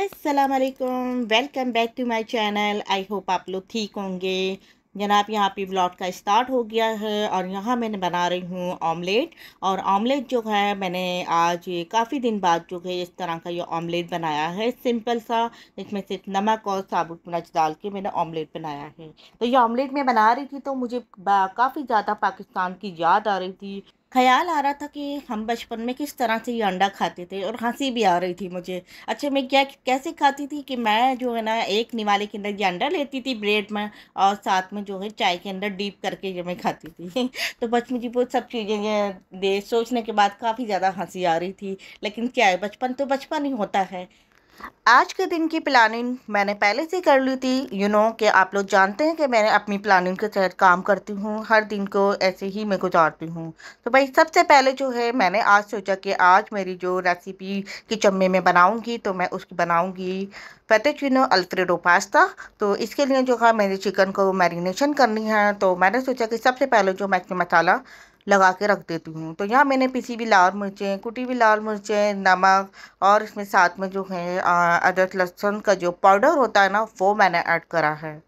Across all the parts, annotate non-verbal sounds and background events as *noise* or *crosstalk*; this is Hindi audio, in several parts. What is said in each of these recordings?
असलकम welcome back to my channel I hope आप लोग ठीक होंगे जनाब यहाँ पे ब्लॉग का स्टार्ट हो गया है और यहाँ मैंने बना रही हूँ ऑमलेट और ऑमलेट जो है मैंने आज काफ़ी दिन बाद जो है इस तरह का ये ऑमलेट बनाया है सिंपल सा इसमें सिर्फ नमक और साबुत मिर्च डाल के मैंने ऑमलेट बनाया है तो ये ऑमलेट मैं बना रही थी तो मुझे काफ़ी ज़्यादा पाकिस्तान की याद आ रही थी ख्याल आ रहा था कि हम बचपन में किस तरह से ये अंडा खाते थे और हंसी भी आ रही थी मुझे अच्छा मैं क्या कैसे खाती थी कि मैं जो है ना एक निवाले के अंदर ये अंडा लेती थी ब्रेड में और साथ में जो है चाय के अंदर डीप करके ये मैं खाती थी *laughs* तो बचपन जी वो सब चीज़ें दे सोचने के बाद काफ़ी ज़्यादा हंसी आ रही थी लेकिन क्या है बचपन तो बचपन ही होता है आज के दिन की प्लानिंग मैंने पहले से कर ली थी यू you नो know, कि आप लोग जानते हैं कि मैंने अपनी प्लानिंग के तहत काम करती हूँ हर दिन को ऐसे ही मैं गुजारती हूँ तो भाई सबसे पहले जो है मैंने आज सोचा कि आज मेरी जो रेसिपी किचन में मैं बनाऊँगी तो मैं उसकी बनाऊँगी फेटेचिनो अल्फ्रेडो पास्ता तो इसके लिए जो है मेरे चिकन को मैरिनेशन करनी है तो मैंने सोचा कि सबसे पहले जो मैं मसाला लगा के रख देती हूँ तो यहाँ मैंने पीसी हुई लाल मिर्चें कुटी हुई लाल मिर्चें नमक और इसमें साथ में जो है अदरक लहसुन का जो पाउडर होता है ना वो मैंने ऐड करा है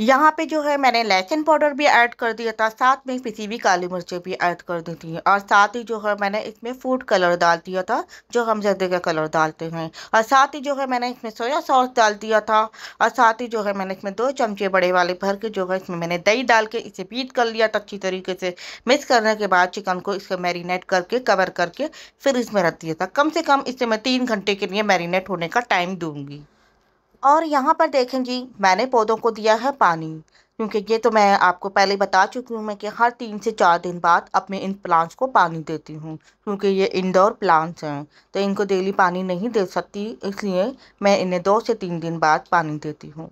यहाँ पे जो है मैंने लहसुन पाउडर भी ऐड कर दिया था साथ में किसी भी काली मिर्चें भी ऐड कर दी थी और साथ ही जो है मैंने इसमें फूड कलर डाल दिया था जो हम जर्दे का कलर डालते हैं और साथ ही जो है मैंने इसमें सोया सॉस डाल दिया था और साथ ही जो है मैंने इसमें दो चमचे बड़े वाले भर के जो है इसमें मैंने दही डाल के इसे बीट कर लिया था अच्छी तरीके से मिक्स करने के बाद चिकन को इसको मैरीनेट करके कवर करके फिर इसमें रख दिया था कम से कम इससे मैं तीन घंटे के लिए मैरीनेट होने का टाइम दूँगी और यहाँ पर देखें जी मैंने पौधों को दिया है पानी क्योंकि ये तो मैं आपको पहले बता चुकी हूँ मैं कि हर तीन से चार दिन बाद अपने इन प्लांट्स को पानी देती हूँ क्योंकि ये इंडोर प्लांट्स हैं तो इनको डेली पानी नहीं दे सकती इसलिए मैं इन्हें दो से तीन दिन बाद पानी देती हूँ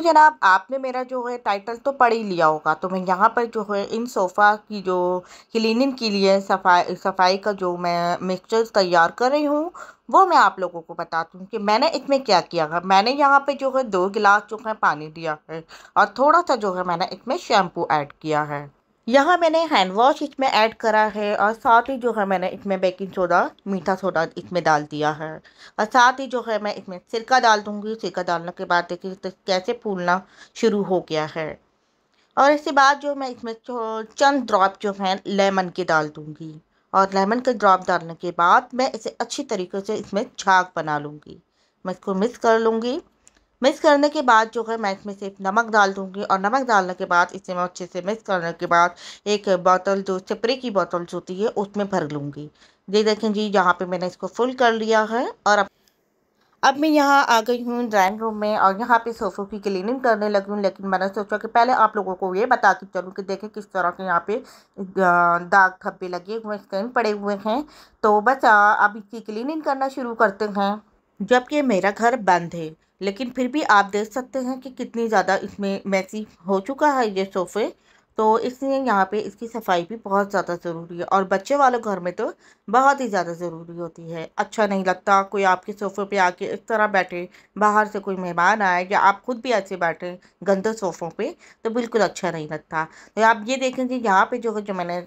तो जनाब आपने मेरा जो है टाइटल तो पढ़ ही लिया होगा तो मैं यहाँ पर जो है इन सोफ़ा की जो क्लीनिंग के लिए सफाई सफाई का जो मैं मिक्सचर तैयार कर रही हूँ वो मैं आप लोगों को बताती हूँ कि मैंने इसमें क्या किया है मैंने यहाँ पे जो है दो गिलास जो है पानी दिया है और थोड़ा सा जो है मैंने इसमें शैम्पू ऐड किया है यहाँ मैंने हैंड वॉश इसमें ऐड करा है और साथ ही जो है मैंने इसमें बेकिंग सोडा मीठा सोडा इसमें डाल दिया है और साथ ही जो है मैं इसमें सिरका डाल दूँगी सिरका डालने के बाद देखिए तो कैसे फूलना शुरू हो गया है और इसके बाद जो मैं इसमें चंद ड्रॉप जो है लेमन के डाल दूँगी और लेमन के ड्रॉप डालने के बाद मैं इसे अच्छी तरीके से इसमें झाक बना लूँगी मैं इसको मिक्स कर लूँगी मिक्स करने के बाद जो है मैं इसमें सिर्फ नमक डाल दूँगी और नमक डालने के बाद इसे मैं अच्छे से मिक्स करने के बाद एक बोतल जो स्प्रे की जो होती है उसमें भर लूँगी जी देखें जी यहाँ पे मैंने इसको फुल कर लिया है और अब अब मैं यहाँ आ गई हूँ ड्राइंग रूम में और यहाँ पे सोफ़ों की क्लीनिंग करने लगी हूँ लेकिन मैंने सोचा कि पहले आप लोगों को ये बता के चलूँ कि देखें किस तरह के यहाँ पे दाग धब्बे लगे हुए स्टेन पड़े हुए हैं तो बस अब इसकी क्लीनिंग करना शुरू करते हैं जबकि मेरा घर बंद है लेकिन फिर भी आप देख सकते हैं कि कितनी ज़्यादा इसमें मैसी हो चुका है ये सोफ़े तो इसलिए यहाँ पे इसकी सफाई भी बहुत ज़्यादा ज़रूरी है और बच्चे वालों घर में तो बहुत ही ज़्यादा ज़रूरी होती है अच्छा नहीं लगता कोई आपके सोफ़े पे आके इस तरह बैठे बाहर से कोई मेहमान आए या आप खुद भी ऐसे बैठे गंदे सोफ़ों पे तो बिल्कुल अच्छा नहीं लगता तो आप ये देखें कि यहाँ पर जो जो मैंने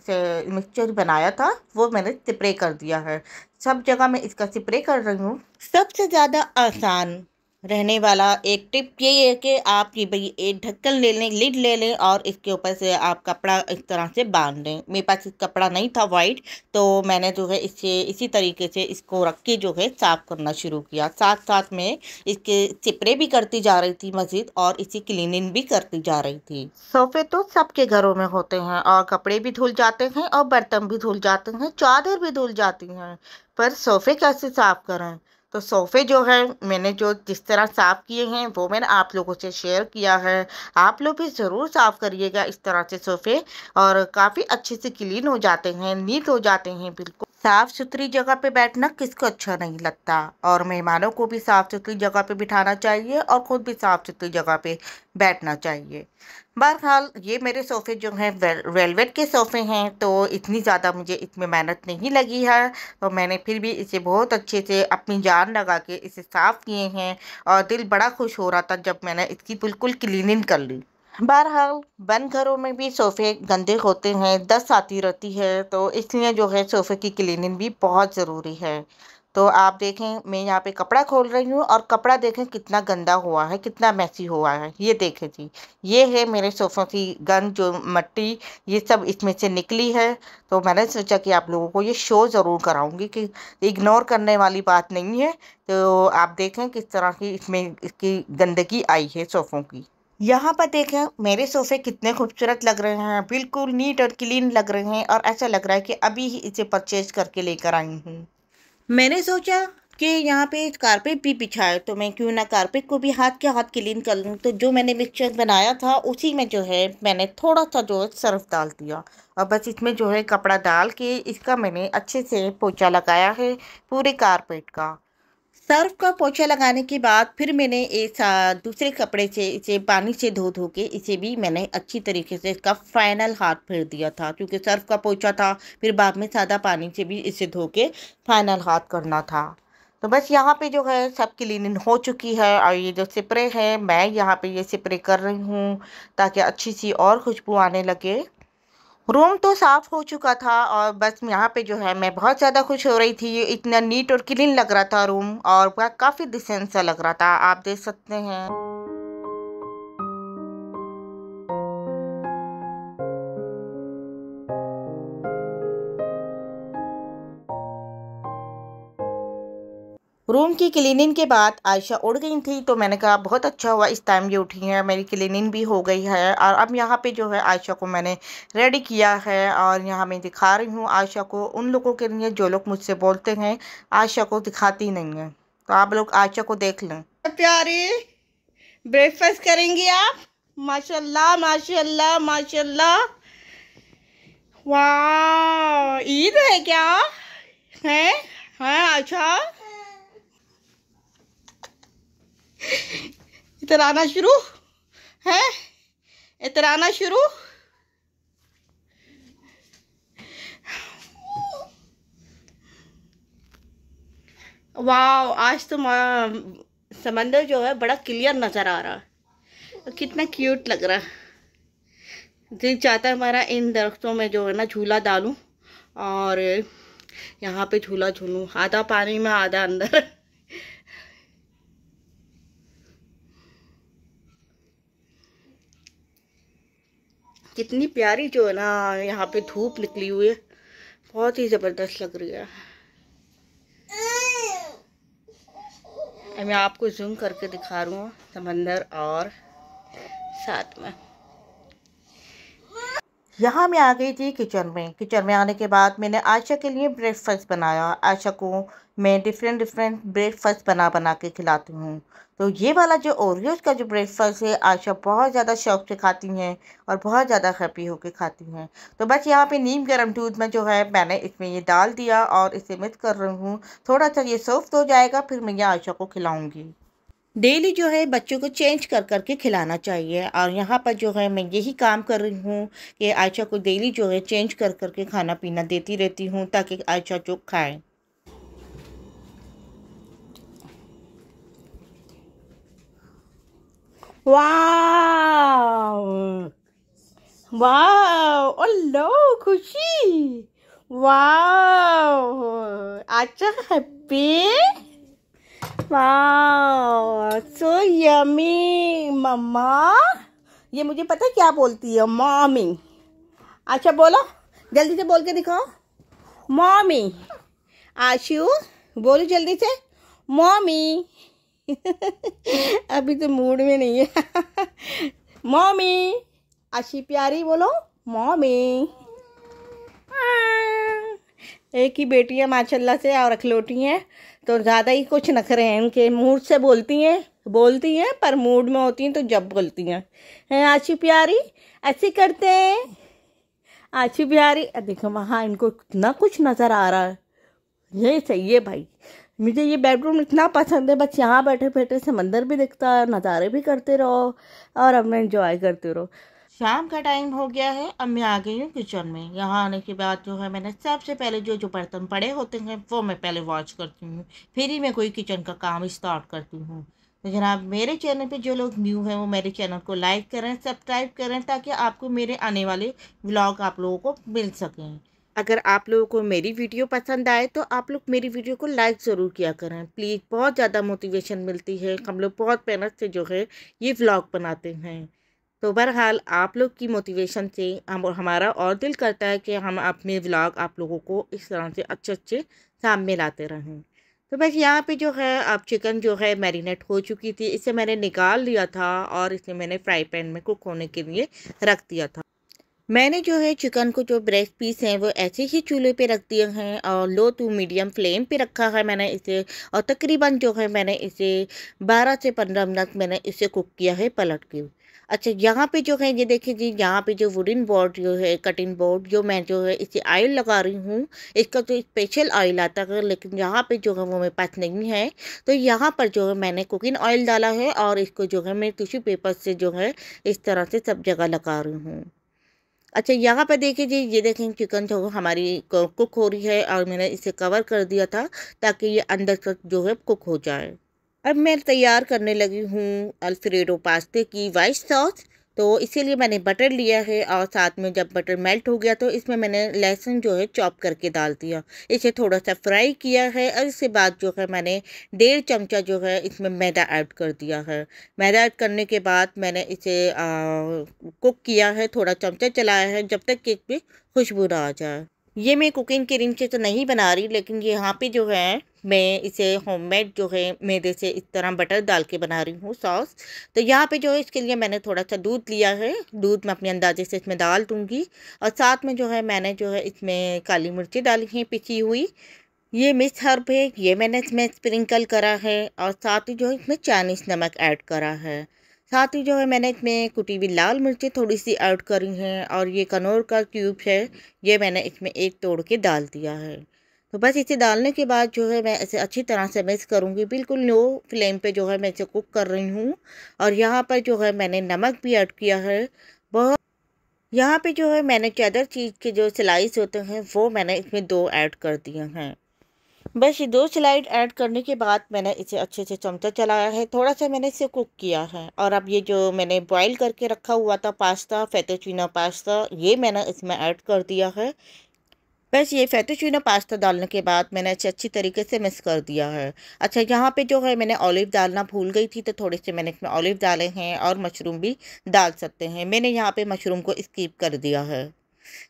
मिक्सचर बनाया था वो मैंने स्प्रे कर दिया है सब जगह मैं इसका स्प्रे कर रही हूँ सबसे ज़्यादा आसान रहने वाला एक टिप ये है कि आप ये भाई एक ढक्कन ले लें लिड ले लें और इसके ऊपर से आप कपड़ा इस तरह से बांध लें मेरे पास कपड़ा नहीं था वाइट तो मैंने जो है इससे इसी तरीके से इसको रख के जो है साफ़ करना शुरू किया साथ साथ में इसके चिपरे भी करती जा रही थी मस्जिद और इसी क्लीनिंग भी करती जा रही थी सोफ़े तो सबके घरों में होते हैं और कपड़े भी धुल जाते हैं और बर्तन भी धुल जाते हैं चादर भी धुल जाती हैं पर सोफ़े कैसे साफ़ करें तो सोफ़े जो है मैंने जो जिस तरह साफ़ किए हैं वो मैंने आप लोगों से शेयर किया है आप लोग भी ज़रूर साफ़ करिएगा इस तरह से सोफ़े और काफ़ी अच्छे से क्लीन हो जाते हैं नीट हो जाते हैं बिल्कुल साफ़ सुथरी जगह पे बैठना किसको अच्छा नहीं लगता और मेहमानों को भी साफ़ सुथरी जगह पे बिठाना चाहिए और ख़ुद भी साफ़ सुथरी जगह पे बैठना चाहिए बहरहाल ये मेरे सोफ़े जो हैं वेलवेट के सोफ़े हैं तो इतनी ज़्यादा मुझे इसमें मेहनत नहीं लगी है तो मैंने फिर भी इसे बहुत अच्छे से अपनी जान लगा के इसे साफ़ किए हैं और दिल बड़ा खुश हो रहा था जब मैंने इसकी बिल्कुल क्लिनिंग कर ली बहरहाल बंद घरों में भी सोफ़े गंदे होते हैं दस आती रहती है तो इसलिए जो है सोफ़े की क्लीनिंग भी बहुत ज़रूरी है तो आप देखें मैं यहाँ पे कपड़ा खोल रही हूँ और कपड़ा देखें कितना गंदा हुआ है कितना मैसी हुआ है ये देखें जी ये है मेरे सोफ़ों की गंद जो मट्टी ये सब इसमें से निकली है तो मैंने सोचा कि आप लोगों को ये शो ज़रूर कराऊंगी कि इग्नोर करने वाली बात नहीं है तो आप देखें किस तरह की इसमें इसकी गंदगी आई है सोफ़ों की यहाँ पर देखें मेरे सोफे कितने खूबसूरत लग रहे हैं बिल्कुल नीट और क्लीन लग रहे हैं और ऐसा लग रहा है कि अभी ही इसे परचेज करके लेकर आई हूँ मैंने सोचा कि यहाँ पे कारपेट भी बिछा है तो मैं क्यों ना कारपेट को भी हाथ के हाथ क्लीन कर लूँ तो जो मैंने मिक्सचर बनाया था उसी में जो है मैंने थोड़ा सा जो है सर्फ डाल दिया और बस इसमें जो है कपड़ा डाल के इसका मैंने अच्छे से पोछा लगाया है पूरे कारपेट का सर्फ का पोछा लगाने के बाद फिर मैंने इस दूसरे कपड़े से इसे पानी से धो धो के इसे भी मैंने अच्छी तरीके से इसका फाइनल हाथ फेर दिया था क्योंकि सर्फ का पोछा था फिर बाद में सादा पानी से भी इसे धो के फाइनल हाथ करना था तो बस यहाँ पे जो है सब क्लीनिंग हो चुकी है और ये जो स्प्रे है मैं यहाँ पे ये स्प्रे कर रही हूँ ताकि अच्छी सी और खुशबू आने लगे रूम तो साफ़ हो चुका था और बस यहाँ पे जो है मैं बहुत ज़्यादा खुश हो रही थी इतना नीट और क्लीन लग रहा था रूम और काफ़ी डिसेंट सा लग रहा था आप देख सकते हैं रूम की क्लीनिंग के बाद आयशा उड़ गई थी तो मैंने कहा बहुत अच्छा हुआ इस टाइम ये उठी है मेरी क्लीनिंग भी हो गई है और अब यहाँ पे जो है आयशा को मैंने रेडी किया है और यहाँ मैं दिखा रही हूँ आयशा को उन लोगों के लिए जो लोग मुझसे बोलते हैं आयशा को दिखाती नहीं है तो आप लोग आयशा को देख लें प्यारी ब्रेकफास्ट करेंगी आप माशाला माशा माशा वाह ईद है क्या है हाँ आना शुरू है आना शुरू वाह आज तो समंदर जो है बड़ा क्लियर नज़र आ रहा है कितना क्यूट लग रहा है दिल चाहता है हमारा इन दरख्तों में जो है ना झूला डालूं और यहाँ पे झूला झूलूँ आधा पानी में आधा अंदर कितनी प्यारी जो है ना यहाँ पे धूप निकली हुई है बहुत ही ज़बरदस्त लग रही है मैं आपको जूम करके दिखा रहा हूँ समंदर और साथ में यहाँ मैं आ गई थी किचन में किचन में आने के बाद मैंने आयशा के लिए ब्रेकफास्ट बनाया आयशा को मैं डिफरेंट डिफरेंट ब्रेकफास्ट बना बना के खिलाती हूँ तो ये वाला जो ओरियोज का जो ब्रेकफास्ट है आयशा बहुत ज़्यादा शौक से खाती हैं और बहुत ज़्यादा हैप्पी होकर खाती हैं तो बस यहाँ पे नीम गर्म दूध में जो है मैंने इसमें ये डाल दिया और इसे मिक्स कर रही हूँ थोड़ा सा ये सॉफ्ट हो जाएगा फिर मैं ये आयशा को खिलाऊँगी डेली जो है बच्चों को चेंज कर कर के खिलाना चाहिए और यहाँ पर जो है मैं यही काम कर रही हूँ कि आयशा को डेली जो है चेंज कर कर के खाना पीना देती रहती हूँ ताकि आयशा जो खाए वाह वाह खुशी वाह अच्छा happy wow so yummy mama ये मुझे पता है क्या बोलती है मॉमी अच्छा बोलो जल्दी से बोल के दिखाओ मॉमी आशु बोलो जल्दी से मॉमी *laughs* अभी तो मूड में नहीं है मॉमी आशी प्यारी बोलो मॉमी एक ही बेटी है माशाल्लाह से और अखलौटी हैं तो ज़्यादा ही कुछ नखरे हैं इनके मूड से बोलती हैं बोलती हैं पर मूड में होती हैं तो जब बोलती हैं हैं आशी प्यारी ऐसे करते हैं आशी प्यारी देखो वहाँ इनको इतना कुछ नज़र आ रहा है ये सही है भाई मुझे ये बेडरूम इतना पसंद है बस यहाँ बैठे बैठे समंदर भी दिखता है नज़ारे भी करते रहो और अब मैं इंजॉय करते रहो शाम का टाइम हो गया है अब मैं आ गई हूँ किचन में यहाँ आने के बाद जो है मैंने सबसे पहले जो जो बर्तन पड़े होते हैं वो मैं पहले वॉश करती हूँ फिर ही मैं कोई किचन का काम स्टार्ट करती हूँ तो जनाब मेरे चैनल पे जो लोग न्यू हैं वो मेरे चैनल को लाइक करें सब्सक्राइब करें ताकि आपको मेरे आने वाले ब्लॉग आप लोगों को मिल सकें अगर आप लोगों को मेरी वीडियो पसंद आए तो आप लोग मेरी वीडियो को लाइक ज़रूर किया करें प्लीज़ बहुत ज़्यादा मोटिवेशन मिलती है हम लोग बहुत मेहनत से जो है ये ब्लॉग बनाते हैं तो बहरहाल आप लोग की मोटिवेशन से हम और हमारा और दिल करता है कि हम अपने व्लॉग आप लोगों को इस तरह से अच्छे अच्छे सामने लाते रहें तो बस यहाँ पे जो है आप चिकन जो है मैरिनेट हो चुकी थी इसे मैंने निकाल लिया था और इसे मैंने फ्राई पैन में कुक होने के लिए रख दिया था मैंने जो है चिकन को जो ब्रेस्ट पीस हैं वो ऐसे ही चूल्हे पे रख दिए हैं और लो टू मीडियम फ्लेम पे रखा है मैंने इसे और तकरीबन जो है मैंने इसे 12 से 15 मिनट मैंने इसे कुक किया है पलट के अच्छा यहाँ पे जो है ये देखिए जी यहाँ पे जो वुडन बोर्ड जो है कटिंग बोर्ड जो मैं जो है इसे ऑयल लगा रही हूँ इसका तो स्पेशल ऑयल आता है लेकिन यहाँ पे जो है वो मेरे पास नहीं है तो यहाँ पर जो है मैंने कुकिंग ऑयल डाला है और इसको जो है मैं टिश्यू पेपर से जो है इस तरह से सब जगह लगा रही हूँ अच्छा यहाँ पर देखिए जी ये देखें चिकन जो हमारी कुक हो रही है और मैंने इसे कवर कर दिया था ताकि ये अंदर तक जो है कुक हो जाए अब मैं तैयार करने लगी हूँ अल्फ्रेडो पास्ते की वाइट सॉस तो इसीलिए लिए मैंने बटर लिया है और साथ में जब बटर मेल्ट हो गया तो इसमें मैंने लहसुन जो है चॉप करके डाल दिया इसे थोड़ा सा फ्राई किया है और इसके बाद जो है मैंने डेढ़ चमचा जो है इसमें मैदा ऐड कर दिया है मैदा ऐड करने के बाद मैंने इसे आ, कुक किया है थोड़ा चमचा चलाया है जब तक कि इसमें खुशबू ना आ जाए ये मैं कुकिंग के रिंग से तो नहीं बना रही लेकिन यहाँ पे जो है मैं इसे होममेड जो है मैदे से इस तरह बटर डाल के बना रही हूँ सॉस तो यहाँ पे जो है इसके लिए मैंने थोड़ा सा दूध लिया है दूध मैं अपने अंदाजे से इसमें डाल दूँगी और साथ में जो है मैंने जो है इसमें काली मिर्ची डाली है पिसी हुई ये मिस हर्ब है ये मैंने इसमें स्प्रिंकल करा है और साथ ही जो है इसमें चाइनीज़ नमक ऐड करा है साथ ही जो है मैंने इसमें कुटी हुई लाल मिर्ची थोड़ी सी ऐड करी हैं और ये कनौर का क्यूब है ये मैंने इसमें एक तोड़ के डाल दिया है तो बस इसे डालने के बाद जो है मैं इसे अच्छी तरह से मिक्स करूँगी बिल्कुल लो फ्लेम पे जो है मैं इसे कुक कर रही हूँ और यहाँ पर जो है मैंने नमक भी ऐड किया है बहुत यहाँ पे जो है मैंने चैदर चीज़ के जो स्लाइस होते हैं वो मैंने इसमें दो ऐड कर दिए हैं बस ये दो स्लाइड ऐड करने के बाद मैंने इसे अच्छे से चमचा चलाया है थोड़ा सा मैंने इसे कुक किया है और अब ये जो मैंने बॉईल करके रखा हुआ था पास्ता फैतोचीना पास्ता ये मैंने इसमें ऐड कर दिया है बस ये फैतोचीना पास्ता डालने के बाद मैंने इसे अच्छी तरीके से मिक्स कर दिया है अच्छा यहाँ पे जो है मैंने ऑलिव डालना भूल गई थी तो थोड़े से मैंने इसमें ऑलिव डाले हैं और मशरूम भी डाल सकते हैं मैंने यहाँ पर मशरूम को स्कीप कर दिया है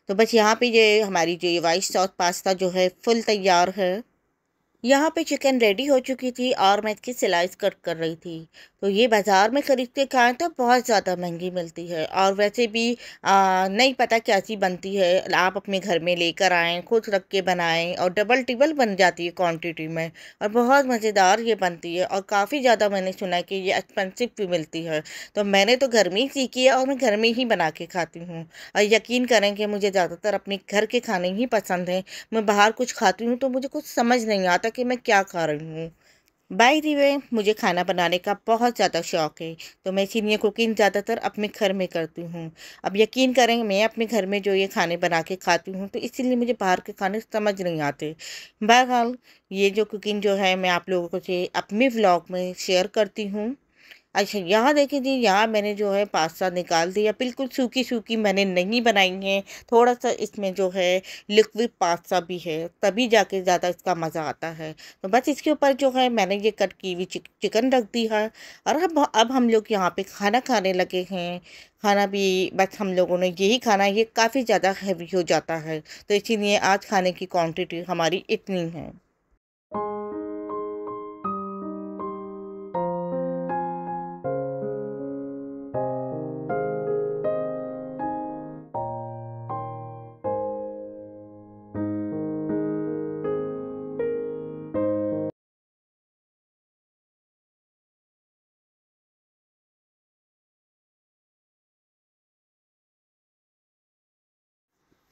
तो बस यहाँ पे ये हमारी जो ये वाइट सॉस पास्ता जो है फुल तैयार है यहाँ पे चिकन रेडी हो चुकी थी और मैं इसकी सिलाइस कट कर रही थी तो ये बाज़ार में ख़रीद के खाएँ तो बहुत ज़्यादा महंगी मिलती है और वैसे भी आ, नहीं पता कैसी बनती है आप अपने घर में लेकर आएँ खुद रख के बनाएँ और डबल टिबल बन जाती है क्वांटिटी में और बहुत मज़ेदार ये बनती है और काफ़ी ज़्यादा मैंने सुना है कि ये एक्सपेंसिव भी मिलती है तो मैंने तो घर में ही सीखी है और मैं घर में ही बना के खाती हूँ और यकीन करें कि मुझे ज़्यादातर अपने घर के खाने ही पसंद हैं मैं बाहर कुछ खाती हूँ तो मुझे कुछ समझ नहीं आता कि मैं क्या खा रही हूँ बाई दी वे मुझे खाना बनाने का बहुत ज़्यादा शौक़ है तो मैं इसीलिए कुकिंग ज़्यादातर अपने घर में करती हूँ अब यकीन करें मैं अपने घर में जो ये खाने बना के खाती हूँ तो इसीलिए मुझे बाहर के खाने समझ नहीं आते बहरहाल ये जो कुकिंग जो है मैं आप लोगों को से अपने व्लॉग में शेयर करती हूँ अच्छा यहाँ देखें जी यहाँ मैंने जो है पास्ता निकाल दिया बिल्कुल सूखी सूखी मैंने नहीं बनाई है थोड़ा सा इसमें जो है लिक्विड पास्ता भी है तभी जाके ज़्यादा इसका मज़ा आता है तो बस इसके ऊपर जो है मैंने ये कट की हुई चिक, चिकन रख दी है और अब अब हम लोग यहाँ पे खाना खाने लगे हैं खाना भी बस हम लोगों ने यही खाना ये काफ़ी ज़्यादा हैवी हो जाता है तो इसीलिए आज खाने की क्वान्टिटी हमारी इतनी है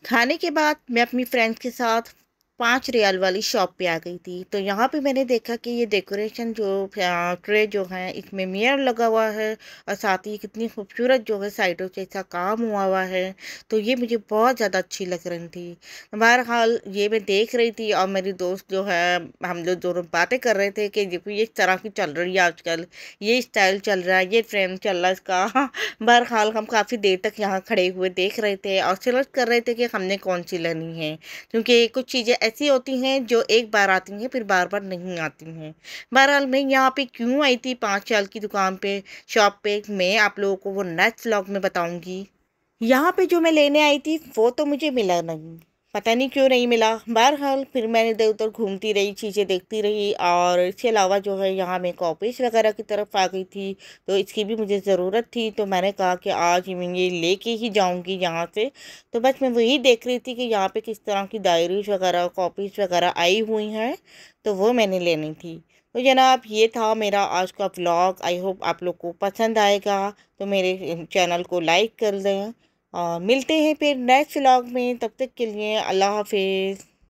खाने के बाद मैं अपनी फ्रेंड्स के साथ पाँच रियाल वाली शॉप पे आ गई थी तो यहाँ पे मैंने देखा कि ये डेकोरेशन जो ट्रे जो है इसमें मेयर लगा हुआ है और साथ ही कितनी खूबसूरत जो है साइडों से ऐसा काम हुआ हुआ है तो ये मुझे बहुत ज़्यादा अच्छी लग रही थी बहरहाल ये मैं देख रही थी और मेरी दोस्त जो है हम लोग दोनों बातें कर रहे थे कि देखो ये इस तरह की चल रही है आजकल ये स्टाइल चल रहा है ये ट्रेंड चल रहा है इसका *laughs* बहरहाल हम काफ़ी देर तक यहाँ खड़े हुए देख रहे थे और सिलेक्ट कर रहे थे कि हमने कौन सी लेनी है क्योंकि कुछ चीज़ें ऐसी होती हैं जो एक बार आती हैं फिर बार बार नहीं आती हैं बहरहाल मैं यहाँ पे क्यों आई थी पाँच साल की दुकान पे शॉप पे मैं आप लोगों को वो नेक्स्ट व्लॉग में बताऊँगी यहाँ पे जो मैं लेने आई थी वो तो मुझे मिला नहीं पता नहीं क्यों नहीं मिला बहरहाल फिर मैंने इधर उधर घूमती रही चीज़ें देखती रही और इसके अलावा जो है यहाँ मैं कॉपीज वगैरह की तरफ आ गई थी तो इसकी भी मुझे ज़रूरत थी तो मैंने कहा कि आज मैं ये लेके ही जाऊँगी यहाँ से तो बस मैं वही देख रही थी कि यहाँ पे किस तरह की डायरीज वगैरह कॉपीज़ वगैरह आई हुई हैं तो वो मैंने लेनी थी तो जनाब ये था मेरा आज का ब्लॉग आई होप आप लोग को पसंद आएगा तो मेरे चैनल को लाइक कर दें मिलते हैं फिर नेक्स्ट व्लॉग में तब तक के लिए अल्लाह हाफिज़